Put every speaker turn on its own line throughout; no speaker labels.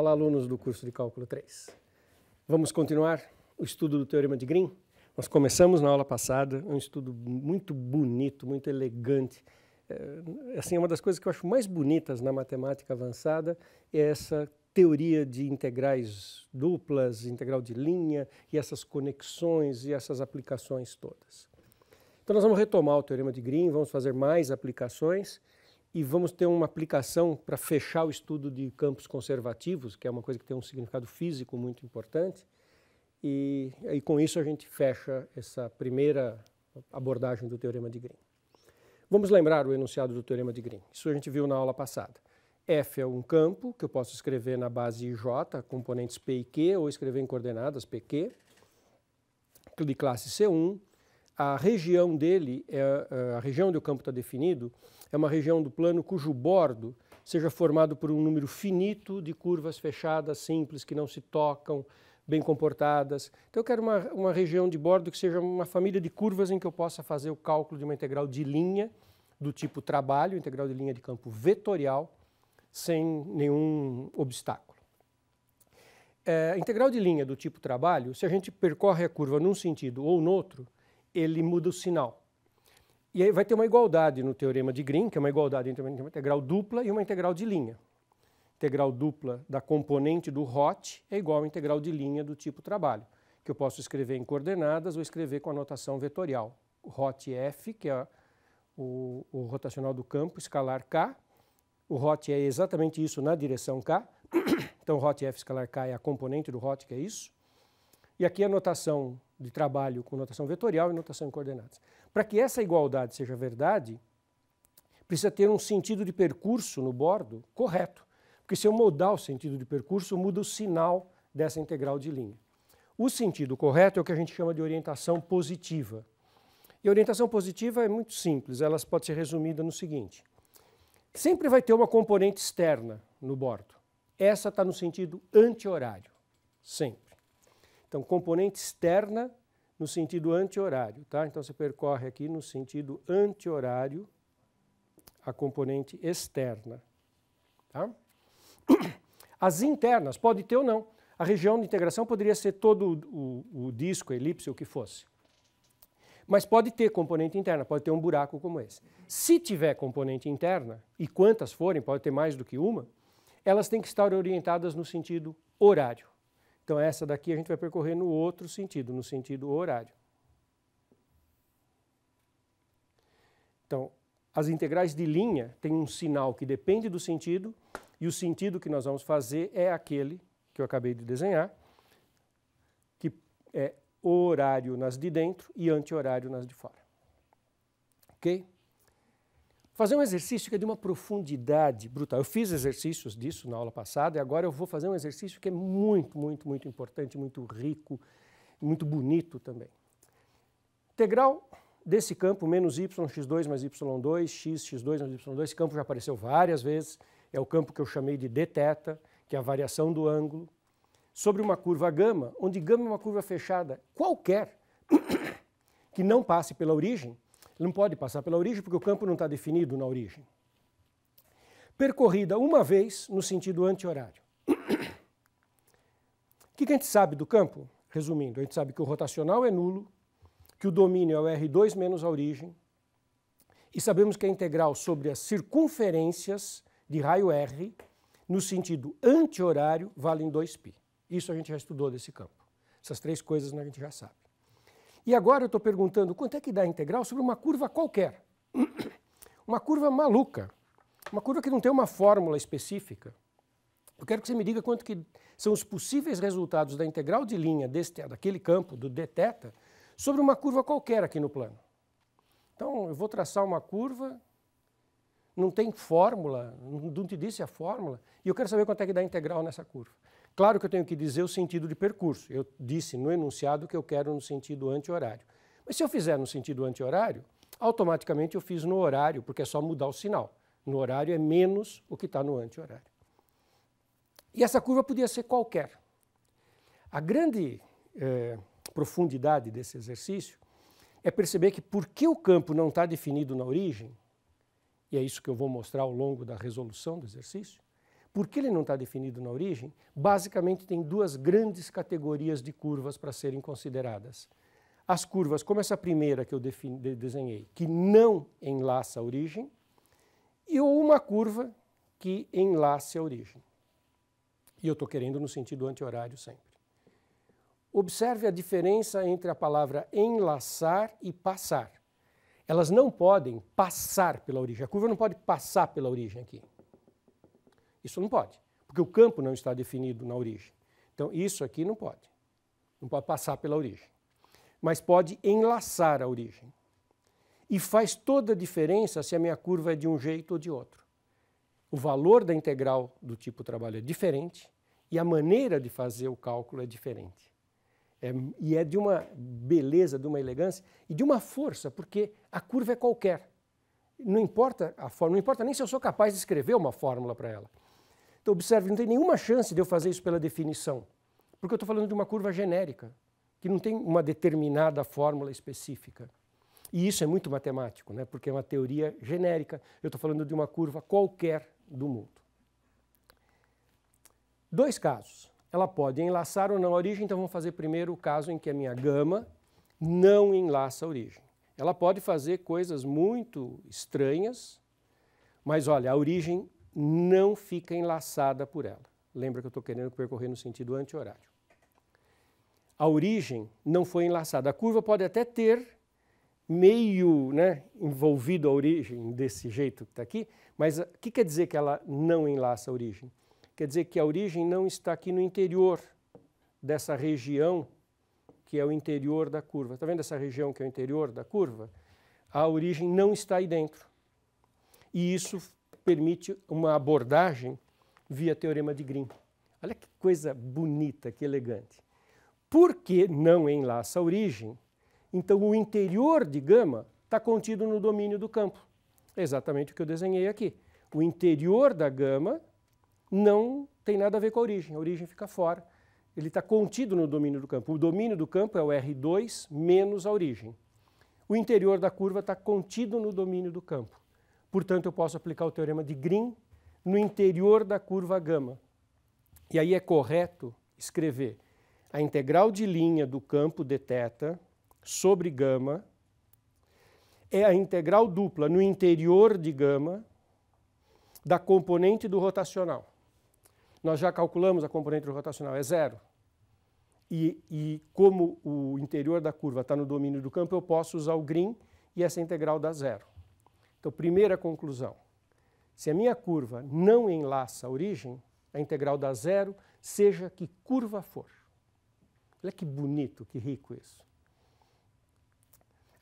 Olá, alunos do curso de Cálculo 3. Vamos continuar o estudo do Teorema de Green? Nós começamos na aula passada, um estudo muito bonito, muito elegante. É, assim, uma das coisas que eu acho mais bonitas na matemática avançada é essa teoria de integrais duplas, integral de linha e essas conexões e essas aplicações todas. Então nós vamos retomar o Teorema de Green, vamos fazer mais aplicações e vamos ter uma aplicação para fechar o estudo de campos conservativos, que é uma coisa que tem um significado físico muito importante. E, e com isso a gente fecha essa primeira abordagem do Teorema de Green. Vamos lembrar o enunciado do Teorema de Green. Isso a gente viu na aula passada. F é um campo que eu posso escrever na base J, componentes P e Q, ou escrever em coordenadas PQ, de classe C1. A região dele, é, a região onde o campo está definido, é uma região do plano cujo bordo seja formado por um número finito de curvas fechadas, simples, que não se tocam, bem comportadas. Então eu quero uma, uma região de bordo que seja uma família de curvas em que eu possa fazer o cálculo de uma integral de linha do tipo trabalho, integral de linha de campo vetorial, sem nenhum obstáculo. É, integral de linha do tipo trabalho, se a gente percorre a curva num sentido ou no outro, ele muda o sinal. E aí vai ter uma igualdade no teorema de Green, que é uma igualdade entre uma integral dupla e uma integral de linha. Integral dupla da componente do hot é igual à integral de linha do tipo trabalho, que eu posso escrever em coordenadas ou escrever com a notação vetorial. Hot é F, que é o, o rotacional do campo, escalar K. O hot é exatamente isso na direção K. Então, hot F escalar K é a componente do hot, que é isso. E aqui a notação de trabalho com notação vetorial e notação em coordenadas. Para que essa igualdade seja verdade, precisa ter um sentido de percurso no bordo correto. Porque se eu mudar o sentido de percurso, muda o sinal dessa integral de linha. O sentido correto é o que a gente chama de orientação positiva. E a orientação positiva é muito simples, ela pode ser resumida no seguinte: sempre vai ter uma componente externa no bordo. Essa está no sentido anti-horário, sempre. Então, componente externa no sentido anti-horário, tá? Então, você percorre aqui no sentido anti-horário a componente externa, tá? As internas, pode ter ou não. A região de integração poderia ser todo o, o disco, a elipse, o que fosse. Mas pode ter componente interna, pode ter um buraco como esse. Se tiver componente interna, e quantas forem, pode ter mais do que uma, elas têm que estar orientadas no sentido horário. Então, essa daqui a gente vai percorrer no outro sentido, no sentido horário. Então, as integrais de linha têm um sinal que depende do sentido, e o sentido que nós vamos fazer é aquele que eu acabei de desenhar, que é horário nas de dentro e anti-horário nas de fora. Ok? Fazer um exercício que é de uma profundidade brutal. Eu fiz exercícios disso na aula passada e agora eu vou fazer um exercício que é muito, muito, muito importante, muito rico, muito bonito também. Integral desse campo, menos y, x2 mais y2, x, x2 mais y2, esse campo já apareceu várias vezes, é o campo que eu chamei de dθ, que é a variação do ângulo, sobre uma curva gama, onde gama é uma curva fechada qualquer que não passe pela origem, ele não pode passar pela origem porque o campo não está definido na origem. Percorrida uma vez no sentido anti-horário. o que, que a gente sabe do campo? Resumindo, a gente sabe que o rotacional é nulo, que o domínio é o R2 menos a origem, e sabemos que a integral sobre as circunferências de raio R, no sentido anti-horário, vale em 2π. Isso a gente já estudou desse campo. Essas três coisas a gente já sabe. E agora eu estou perguntando quanto é que dá a integral sobre uma curva qualquer. Uma curva maluca. Uma curva que não tem uma fórmula específica. Eu quero que você me diga quanto que são os possíveis resultados da integral de linha deste, daquele campo, do dθ, sobre uma curva qualquer aqui no plano. Então, eu vou traçar uma curva, não tem fórmula, não te disse a fórmula, e eu quero saber quanto é que dá a integral nessa curva. Claro que eu tenho que dizer o sentido de percurso. Eu disse no enunciado que eu quero no sentido anti-horário. Mas se eu fizer no sentido anti-horário, automaticamente eu fiz no horário, porque é só mudar o sinal. No horário é menos o que está no anti-horário. E essa curva podia ser qualquer. A grande eh, profundidade desse exercício é perceber que porque o campo não está definido na origem, e é isso que eu vou mostrar ao longo da resolução do exercício, por que ele não está definido na origem, basicamente tem duas grandes categorias de curvas para serem consideradas. As curvas, como essa primeira que eu desenhei, que não enlaça a origem, e ou uma curva que enlace a origem. E eu estou querendo no sentido anti-horário sempre. Observe a diferença entre a palavra enlaçar e passar. Elas não podem passar pela origem. A curva não pode passar pela origem aqui. Isso não pode, porque o campo não está definido na origem. Então, isso aqui não pode. Não pode passar pela origem. Mas pode enlaçar a origem. E faz toda a diferença se a minha curva é de um jeito ou de outro. O valor da integral do tipo trabalho é diferente e a maneira de fazer o cálculo é diferente. É, e é de uma beleza, de uma elegância e de uma força, porque a curva é qualquer. Não importa a forma, não importa nem se eu sou capaz de escrever uma fórmula para ela. Então, observe, não tem nenhuma chance de eu fazer isso pela definição, porque eu estou falando de uma curva genérica, que não tem uma determinada fórmula específica. E isso é muito matemático, né? porque é uma teoria genérica. Eu estou falando de uma curva qualquer do mundo. Dois casos. Ela pode enlaçar ou não a origem, então vamos fazer primeiro o caso em que a minha gama não enlaça a origem. Ela pode fazer coisas muito estranhas, mas olha, a origem não fica enlaçada por ela. Lembra que eu estou querendo percorrer no sentido anti-horário. A origem não foi enlaçada. A curva pode até ter meio né, envolvido a origem desse jeito que está aqui, mas o ah, que quer dizer que ela não enlaça a origem? Quer dizer que a origem não está aqui no interior dessa região que é o interior da curva. Está vendo essa região que é o interior da curva? A origem não está aí dentro. E isso permite uma abordagem via teorema de Green. Olha que coisa bonita, que elegante. Por que não enlaça a origem? Então o interior de gama está contido no domínio do campo. É exatamente o que eu desenhei aqui. O interior da gama não tem nada a ver com a origem, a origem fica fora. Ele está contido no domínio do campo. O domínio do campo é o R2 menos a origem. O interior da curva está contido no domínio do campo. Portanto, eu posso aplicar o teorema de Green no interior da curva gama. E aí é correto escrever a integral de linha do campo dθ sobre gama é a integral dupla no interior de gama da componente do rotacional. Nós já calculamos a componente do rotacional, é zero. E, e como o interior da curva está no domínio do campo, eu posso usar o green e essa integral dá zero. Então, primeira conclusão: se a minha curva não enlaça a origem, a integral dá zero, seja que curva for. Olha que bonito, que rico isso.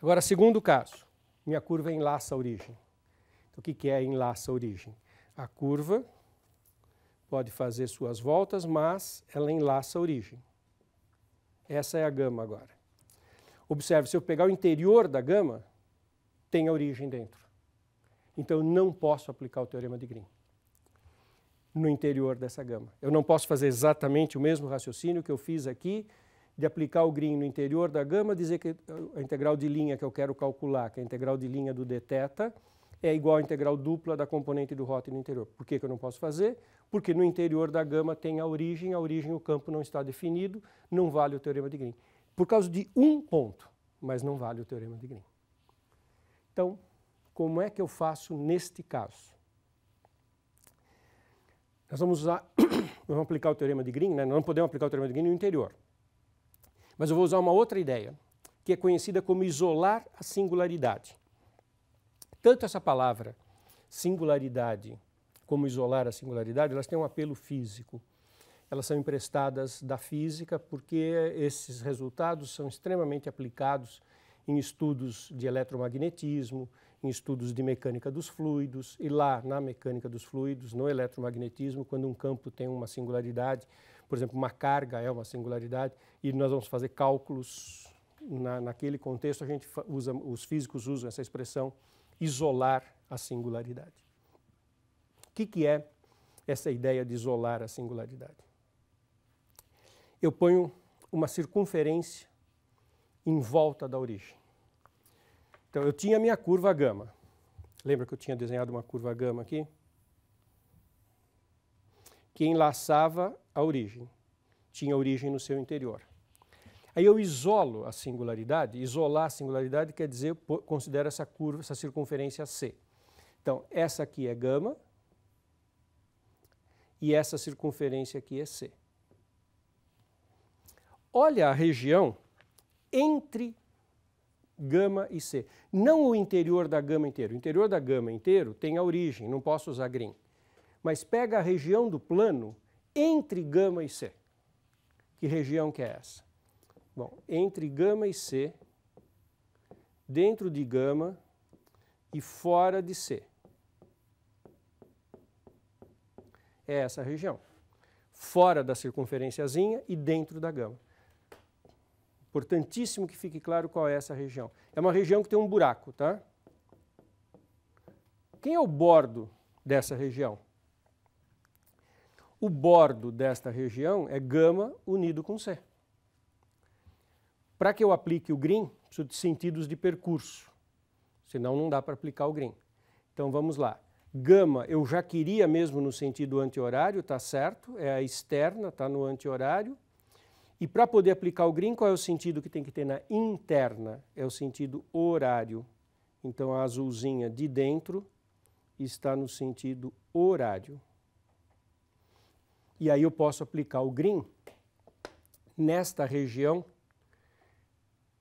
Agora, segundo caso, minha curva enlaça a origem. Então, o que é enlaça a origem? A curva pode fazer suas voltas, mas ela enlaça a origem. Essa é a gama agora. Observe, se eu pegar o interior da gama, tem a origem dentro. Então eu não posso aplicar o teorema de Green no interior dessa gama. Eu não posso fazer exatamente o mesmo raciocínio que eu fiz aqui de aplicar o Green no interior da gama, dizer que a integral de linha que eu quero calcular, que é a integral de linha do dθ, é igual à integral dupla da componente do rótulo no interior. Por que, que eu não posso fazer? Porque no interior da gama tem a origem, a origem o campo não está definido, não vale o teorema de Green. Por causa de um ponto, mas não vale o teorema de Green. Então, como é que eu faço neste caso? Nós vamos usar, vamos aplicar o teorema de Green, né? não podemos aplicar o teorema de Green no interior. Mas eu vou usar uma outra ideia, que é conhecida como isolar a singularidade. Tanto essa palavra singularidade como isolar a singularidade, elas têm um apelo físico. Elas são emprestadas da física porque esses resultados são extremamente aplicados em estudos de eletromagnetismo, em estudos de mecânica dos fluidos, e lá na mecânica dos fluidos, no eletromagnetismo, quando um campo tem uma singularidade, por exemplo, uma carga é uma singularidade, e nós vamos fazer cálculos na, naquele contexto, a gente usa, os físicos usam essa expressão, isolar a singularidade. O que, que é essa ideia de isolar a singularidade? Eu ponho uma circunferência em volta da origem. Então, eu tinha a minha curva gama. Lembra que eu tinha desenhado uma curva gama aqui? Que enlaçava a origem. Tinha origem no seu interior. Aí eu isolo a singularidade. Isolar a singularidade quer dizer, considero essa curva, essa circunferência C. Então, essa aqui é gama e essa circunferência aqui é C. Olha a região entre gama e C. Não o interior da gama inteiro. O interior da gama inteiro tem a origem, não posso usar green. Mas pega a região do plano entre gama e C. Que região que é essa? Bom, entre gama e C, dentro de gama e fora de C. É essa região. Fora da circunferenciazinha e dentro da gama. Importantíssimo que fique claro qual é essa região. É uma região que tem um buraco, tá? Quem é o bordo dessa região? O bordo desta região é gama unido com C. Para que eu aplique o green, preciso de sentidos de percurso, senão não dá para aplicar o green. Então vamos lá. Gama eu já queria mesmo no sentido anti-horário, tá certo? É a externa, tá no anti-horário. E para poder aplicar o green, qual é o sentido que tem que ter na interna? É o sentido horário. Então a azulzinha de dentro está no sentido horário. E aí eu posso aplicar o green nesta região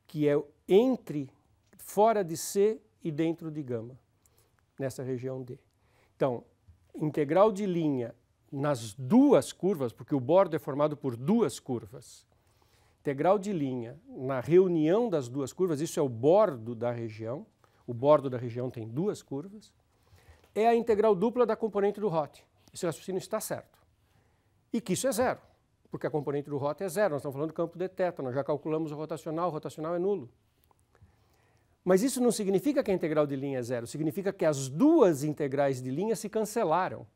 que é entre, fora de C e dentro de gama, nessa região D. Então, integral de linha nas duas curvas, porque o bordo é formado por duas curvas, integral de linha na reunião das duas curvas, isso é o bordo da região, o bordo da região tem duas curvas, é a integral dupla da componente do Rot. Esse raciocínio está certo. E que isso é zero, porque a componente do Rot é zero, nós estamos falando do campo de teta, nós já calculamos o rotacional, o rotacional é nulo. Mas isso não significa que a integral de linha é zero, significa que as duas integrais de linha se cancelaram.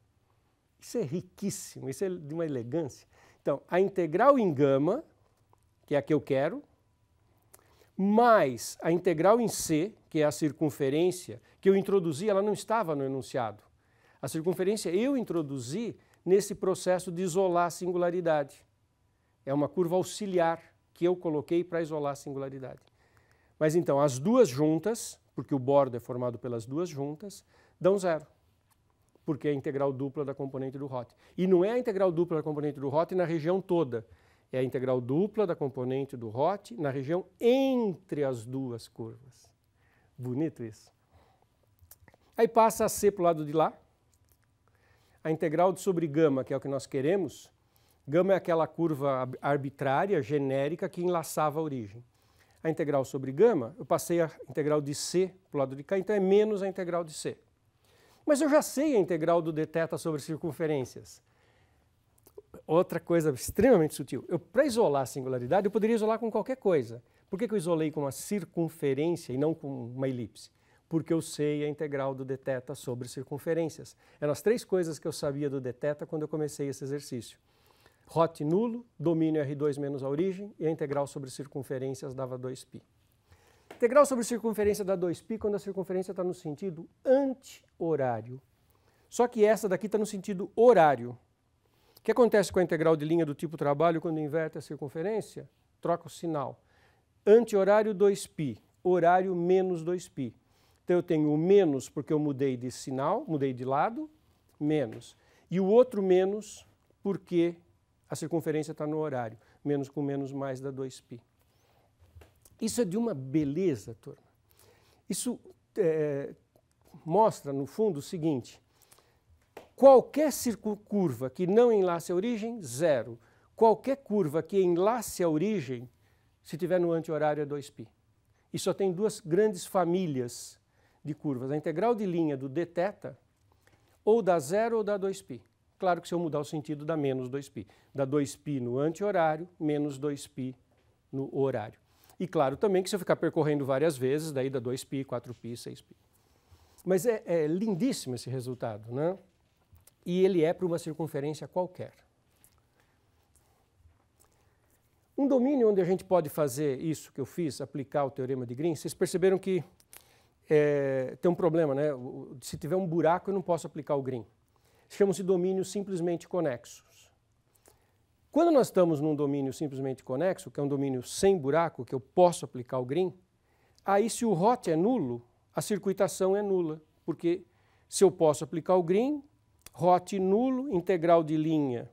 Isso é riquíssimo, isso é de uma elegância. Então, a integral em gama, que é a que eu quero, mais a integral em C, que é a circunferência, que eu introduzi, ela não estava no enunciado. A circunferência eu introduzi nesse processo de isolar a singularidade. É uma curva auxiliar que eu coloquei para isolar a singularidade. Mas então, as duas juntas, porque o bordo é formado pelas duas juntas, dão zero porque é a integral dupla da componente do Rot. E não é a integral dupla da componente do Rot na região toda. É a integral dupla da componente do Rot na região entre as duas curvas. Bonito isso. Aí passa a C para o lado de lá. A integral sobre gama, que é o que nós queremos, gama é aquela curva arbitrária, genérica, que enlaçava a origem. A integral sobre gama, eu passei a integral de C para o lado de cá, então é menos a integral de C. Mas eu já sei a integral do deteta sobre circunferências. Outra coisa extremamente sutil. Eu, para isolar a singularidade, eu poderia isolar com qualquer coisa. Por que, que eu isolei com uma circunferência e não com uma elipse? Porque eu sei a integral do deteta sobre circunferências. Eram é as três coisas que eu sabia do deteta quando eu comecei esse exercício. Rot nulo, domínio R2 menos a origem e a integral sobre circunferências dava 2π. Integral sobre circunferência dá 2π quando a circunferência está no sentido anti-horário. Só que essa daqui está no sentido horário. O que acontece com a integral de linha do tipo trabalho quando inverte a circunferência? Troca o sinal. Anti-horário 2π, horário menos 2π. Então eu tenho o menos porque eu mudei de sinal, mudei de lado, menos. E o outro menos porque a circunferência está no horário. Menos com menos mais dá 2π. Isso é de uma beleza, turma. Isso é, mostra, no fundo, o seguinte: qualquer curva que não enlace a origem, zero. Qualquer curva que enlace a origem, se tiver no anti-horário, é 2π. E só tem duas grandes famílias de curvas: a integral de linha do dθ, ou dá zero ou dá 2π. Claro que se eu mudar o sentido dá menos 2π. Dá 2π no anti-horário, menos 2π no horário. E claro também que se eu ficar percorrendo várias vezes, daí dá 2π, 4π, 6π. Mas é, é lindíssimo esse resultado, né? E ele é para uma circunferência qualquer. Um domínio onde a gente pode fazer isso que eu fiz, aplicar o teorema de Green, vocês perceberam que é, tem um problema, né? Se tiver um buraco, eu não posso aplicar o Green. Chamam-se domínios simplesmente conexos. Quando nós estamos num domínio simplesmente conexo, que é um domínio sem buraco, que eu posso aplicar o green, aí se o hot é nulo, a circuitação é nula, porque se eu posso aplicar o green, hot nulo, integral de linha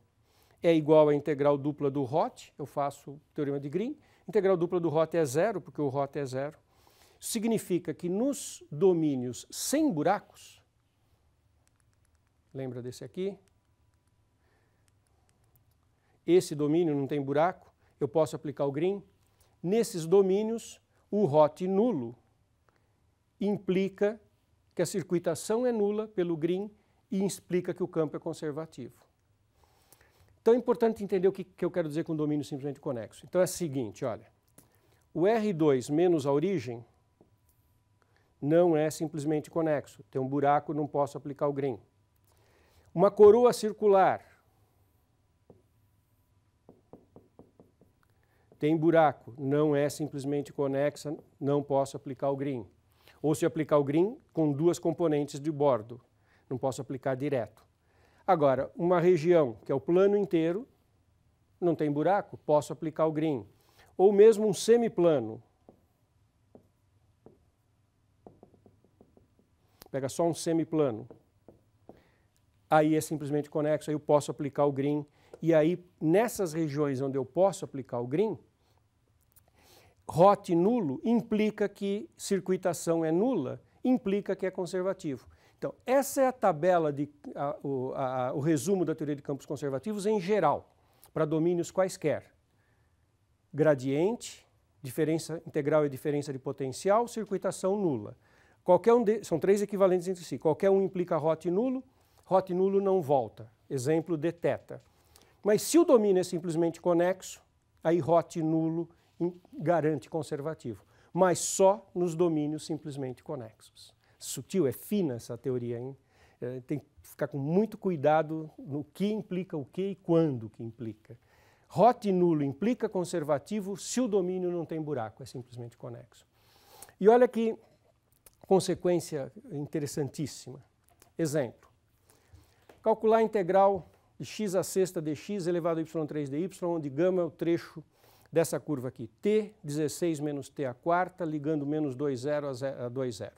é igual à integral dupla do hot, eu faço o teorema de green, integral dupla do hot é zero, porque o hot é zero. Significa que nos domínios sem buracos, lembra desse aqui, esse domínio não tem buraco, eu posso aplicar o green. Nesses domínios, o hot nulo implica que a circuitação é nula pelo green e explica que o campo é conservativo. Então é importante entender o que, que eu quero dizer com domínio simplesmente conexo. Então é o seguinte, olha, o R2 menos a origem não é simplesmente conexo. Tem um buraco, não posso aplicar o green. Uma coroa circular tem buraco, não é simplesmente conexa, não posso aplicar o green. Ou se aplicar o green com duas componentes de bordo, não posso aplicar direto. Agora, uma região que é o plano inteiro, não tem buraco, posso aplicar o green. Ou mesmo um semiplano. Pega só um semiplano. Aí é simplesmente conexo, aí eu posso aplicar o green. E aí, nessas regiões onde eu posso aplicar o green, ROT nulo implica que circuitação é nula, implica que é conservativo. Então, essa é a tabela, de, a, o, a, o resumo da teoria de campos conservativos em geral, para domínios quaisquer. Gradiente, diferença integral e diferença de potencial, circuitação nula. Qualquer um de, são três equivalentes entre si. Qualquer um implica ROT nulo, ROT nulo não volta. Exemplo, deteta. Mas se o domínio é simplesmente conexo, aí ROT nulo garante conservativo, mas só nos domínios simplesmente conexos. Sutil, é fina essa teoria, hein? É, tem que ficar com muito cuidado no que implica o que e quando que implica. Hot e nulo implica conservativo se o domínio não tem buraco, é simplesmente conexo. E olha que consequência interessantíssima. Exemplo. Calcular a integral de x à sexta dx elevado a y3 dy, onde gama é o trecho dessa curva aqui, T16 menos T a quarta, ligando menos 2,0 a, 2,0.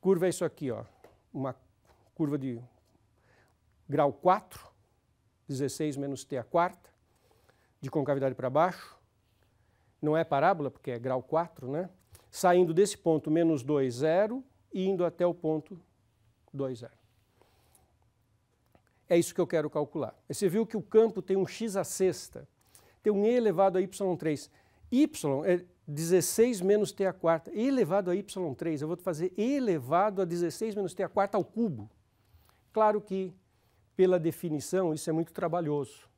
Curva é isso aqui, ó, uma curva de grau 4, 16 menos T a quarta, de concavidade para baixo, não é parábola, porque é grau 4, né? Saindo desse ponto menos 2,0 e indo até o ponto 2,0. É isso que eu quero calcular. Você viu que o campo tem um x à sexta, tem um e elevado a y3. Y é 16 menos t a quarta, e elevado a y3, eu vou fazer e elevado a 16 menos t a quarta ao cubo. Claro que, pela definição, isso é muito trabalhoso.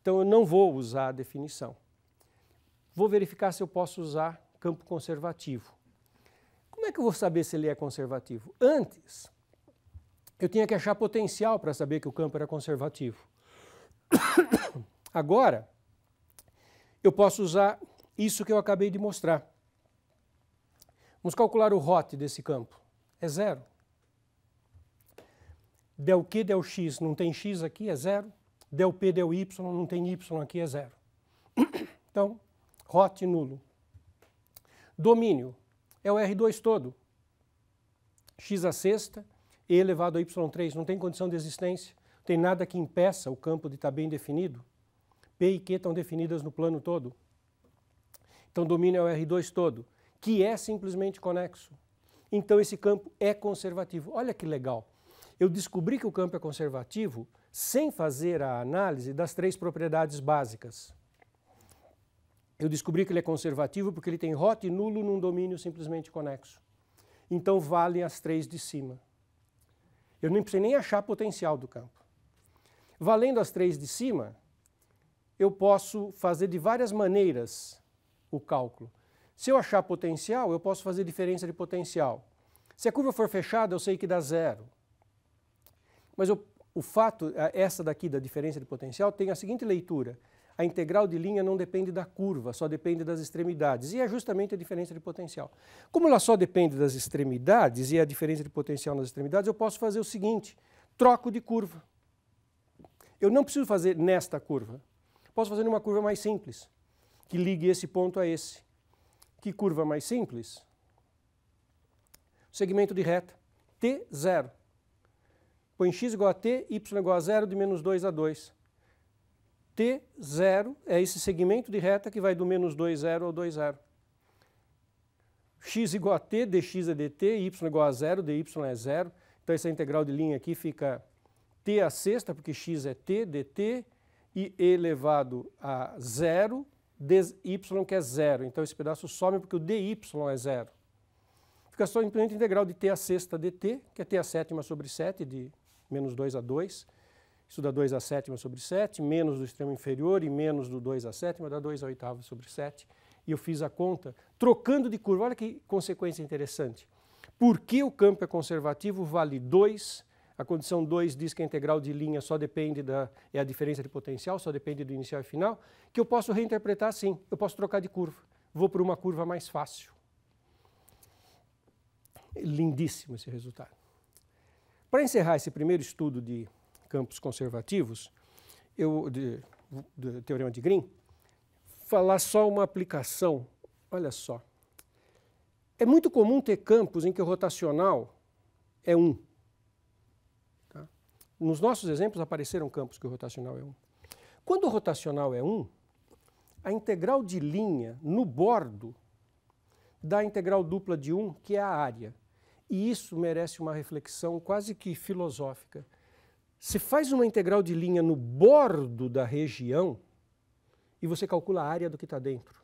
Então eu não vou usar a definição. Vou verificar se eu posso usar campo conservativo. Como é que eu vou saber se ele é conservativo? Antes, eu tinha que achar potencial para saber que o campo era conservativo. Agora, eu posso usar isso que eu acabei de mostrar. Vamos calcular o ROT desse campo. É zero. Del Q, del X, não tem X aqui, é zero. Del P, del Y, não tem Y aqui, é zero. Então, ROT nulo. Domínio é o R2 todo. X a sexta, E elevado a Y3, não tem condição de existência. Não tem nada que impeça o campo de estar tá bem definido. P e Q estão definidas no plano todo. Então domínio é o R2 todo, que é simplesmente conexo. Então esse campo é conservativo. Olha que legal. Eu descobri que o campo é conservativo sem fazer a análise das três propriedades básicas. Eu descobri que ele é conservativo porque ele tem rota e nulo num domínio simplesmente conexo. Então valem as três de cima. Eu nem precisei nem achar potencial do campo. Valendo as três de cima, eu posso fazer de várias maneiras o cálculo. Se eu achar potencial, eu posso fazer diferença de potencial. Se a curva for fechada, eu sei que dá zero. Mas eu, o fato, essa daqui da diferença de potencial, tem a seguinte leitura. A integral de linha não depende da curva, só depende das extremidades. E é justamente a diferença de potencial. Como ela só depende das extremidades e a diferença de potencial nas extremidades, eu posso fazer o seguinte: troco de curva. Eu não preciso fazer nesta curva, posso fazer uma curva mais simples, que ligue esse ponto a esse. Que curva mais simples? Segmento de reta, T0. Põe x igual a t, y igual a 0, de menos 2 a 2. T0 é esse segmento de reta que vai do menos 2, 0 ao 2, 0. x igual a t, dx é dt, y igual a 0, dy é 0. Então essa integral de linha aqui fica t a sexta, porque x é t, dt, e elevado a zero, dy que é zero. Então esse pedaço some porque o dy é zero. Fica só o integral de t a sexta dt, que é t a sétima sobre 7, de menos 2 a 2. Isso dá 2 a sétima sobre 7, menos do extremo inferior e menos do 2 a sétima, dá 2 a oitava sobre 7. E eu fiz a conta trocando de curva. Olha que consequência interessante. Por que o campo é conservativo vale 2 a condição 2 diz que a integral de linha só depende da é a diferença de potencial, só depende do inicial e final, que eu posso reinterpretar assim, eu posso trocar de curva. Vou para uma curva mais fácil. Lindíssimo esse resultado. Para encerrar esse primeiro estudo de campos conservativos, eu de, do teorema de Green, falar só uma aplicação. Olha só. É muito comum ter campos em que o rotacional é 1. Um. Nos nossos exemplos apareceram campos que o rotacional é 1. Quando o rotacional é 1, a integral de linha no bordo a integral dupla de 1, que é a área. E isso merece uma reflexão quase que filosófica. Se faz uma integral de linha no bordo da região e você calcula a área do que está dentro.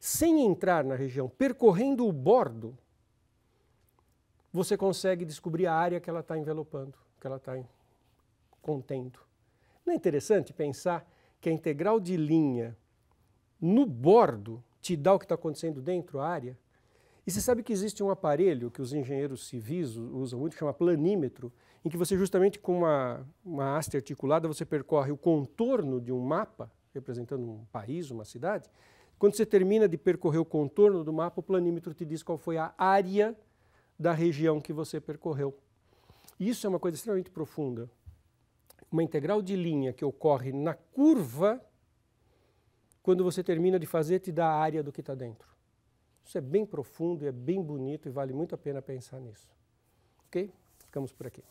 Sem entrar na região, percorrendo o bordo, você consegue descobrir a área que ela está envelopando que ela está contendo. Não é interessante pensar que a integral de linha no bordo te dá o que está acontecendo dentro, da área? E você sabe que existe um aparelho que os engenheiros civis usam muito, que chama planímetro, em que você justamente com uma, uma haste articulada você percorre o contorno de um mapa, representando um país, uma cidade. Quando você termina de percorrer o contorno do mapa, o planímetro te diz qual foi a área da região que você percorreu. Isso é uma coisa extremamente profunda. Uma integral de linha que ocorre na curva, quando você termina de fazer, te dá a área do que está dentro. Isso é bem profundo, é bem bonito e vale muito a pena pensar nisso. Ok? Ficamos por aqui.